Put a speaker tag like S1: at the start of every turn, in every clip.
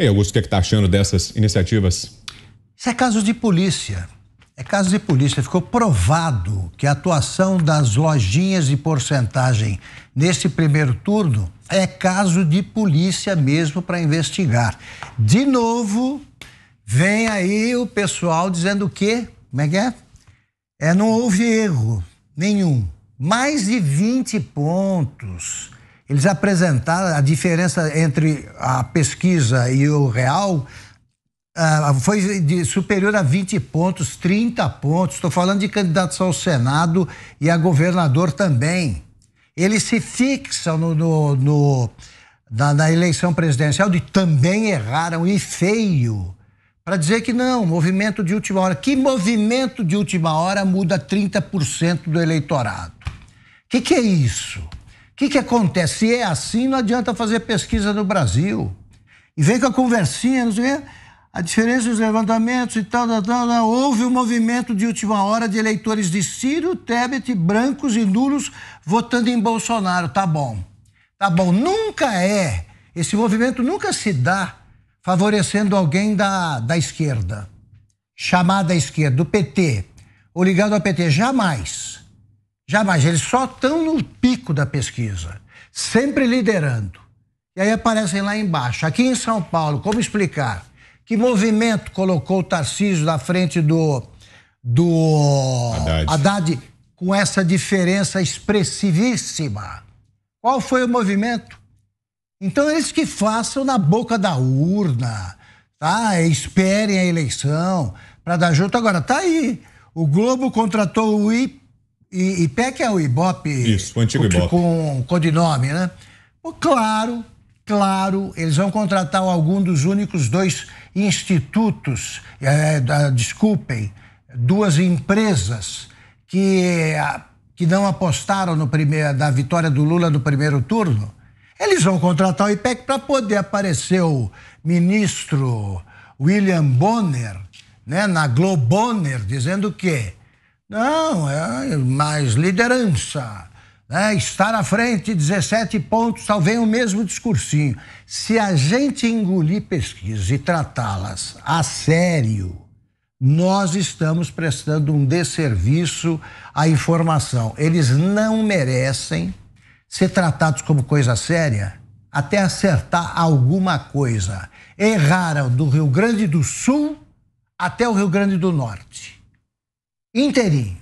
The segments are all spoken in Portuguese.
S1: E aí, Augusto, o que, é que tá achando dessas iniciativas? Isso é caso de polícia. É caso de polícia. Ficou provado que a atuação das lojinhas de porcentagem nesse primeiro turno é caso de polícia mesmo para investigar. De novo, vem aí o pessoal dizendo que, como é que é? É, não houve erro nenhum. Mais de 20 pontos eles apresentaram a diferença entre a pesquisa e o real ah, foi de superior a 20 pontos, 30 pontos. Estou falando de candidatos ao Senado e a governador também. Eles se fixam no, no, no na, na, eleição presidencial de também erraram e feio. Para dizer que não, movimento de última hora. Que movimento de última hora muda 30% do eleitorado? O que, que é isso? O que, que acontece? Se é assim, não adianta fazer pesquisa no Brasil. E vem com a conversinha, não sei o quê. A diferença dos levantamentos e tal, tal, tal, tal, houve um movimento de última hora de eleitores de Ciro, Tebet, brancos e nulos votando em Bolsonaro. Tá bom. Tá bom. Nunca é. Esse movimento nunca se dá favorecendo alguém da, da esquerda, chamada esquerda, do PT, ou ligado ao PT. Jamais. Jamais. Eles só estão no pico da pesquisa, sempre liderando. E aí aparecem lá embaixo. Aqui em São Paulo, como explicar? Que movimento colocou o Tarcísio na frente do, do Haddad. Haddad com essa diferença expressivíssima? Qual foi o movimento? Então eles que façam na boca da urna, tá? Esperem a eleição para dar junto. Agora, tá aí. O Globo contratou o IP e IPEC é o Ibope. Isso, o antigo com, Ibope. Com codinome, né? Claro, claro, eles vão contratar algum dos únicos dois institutos, é, da, desculpem, duas empresas que, que não apostaram no primeiro, da vitória do Lula no primeiro turno. Eles vão contratar o IPEC para poder aparecer o ministro William Bonner né, na Globo Bonner, dizendo que não, é mais liderança. Né? Estar à frente, 17 pontos, talvez o mesmo discursinho. Se a gente engolir pesquisas e tratá-las a sério, nós estamos prestando um desserviço à informação. Eles não merecem ser tratados como coisa séria até acertar alguma coisa. Erraram do Rio Grande do Sul até o Rio Grande do Norte inteirinho,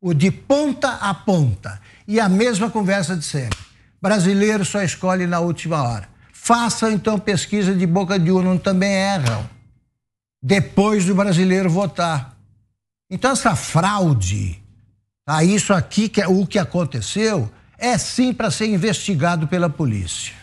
S1: o de ponta a ponta. E a mesma conversa de sempre. Brasileiro só escolhe na última hora. Façam então pesquisa de boca de urna, também erram. Depois do brasileiro votar. Então essa fraude, tá? isso aqui que é o que aconteceu, é sim para ser investigado pela polícia.